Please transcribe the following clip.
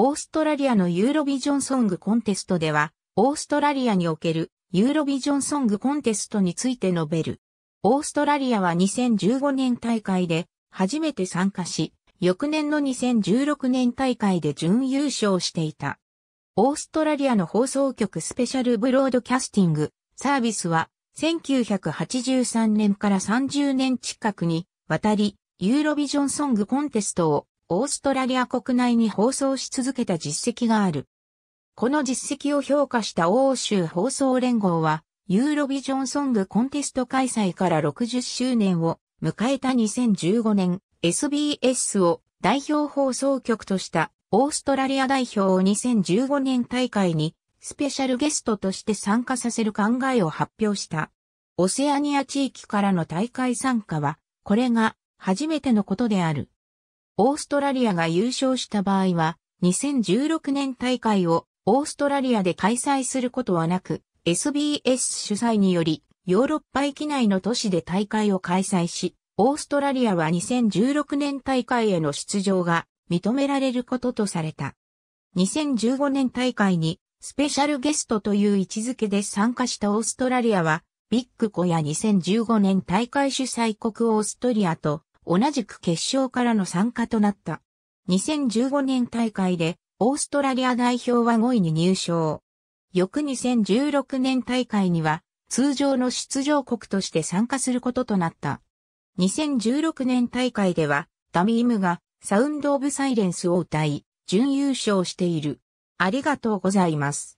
オーストラリアのユーロビジョンソングコンテストでは、オーストラリアにおけるユーロビジョンソングコンテストについて述べる。オーストラリアは2015年大会で初めて参加し、翌年の2016年大会で準優勝していた。オーストラリアの放送局スペシャルブロードキャスティングサービスは1983年から30年近くにわたりユーロビジョンソングコンテストをオーストラリア国内に放送し続けた実績がある。この実績を評価した欧州放送連合は、ユーロビジョンソングコンテスト開催から60周年を迎えた2015年、SBS を代表放送局としたオーストラリア代表を2015年大会にスペシャルゲストとして参加させる考えを発表した。オセアニア地域からの大会参加は、これが初めてのことである。オーストラリアが優勝した場合は、2016年大会をオーストラリアで開催することはなく、SBS 主催により、ヨーロッパ域内の都市で大会を開催し、オーストラリアは2016年大会への出場が認められることとされた。2015年大会にスペシャルゲストという位置づけで参加したオーストラリアは、ビッグコや2015年大会主催国オーストリアと同じく決勝からの参加となった。2015年大会で、オーストラリア代表は5位に入賞。翌2016年大会には、通常の出場国として参加することとなった。2016年大会では、ダミームがサウンドオブサイレンスを歌い、準優勝している。ありがとうございます。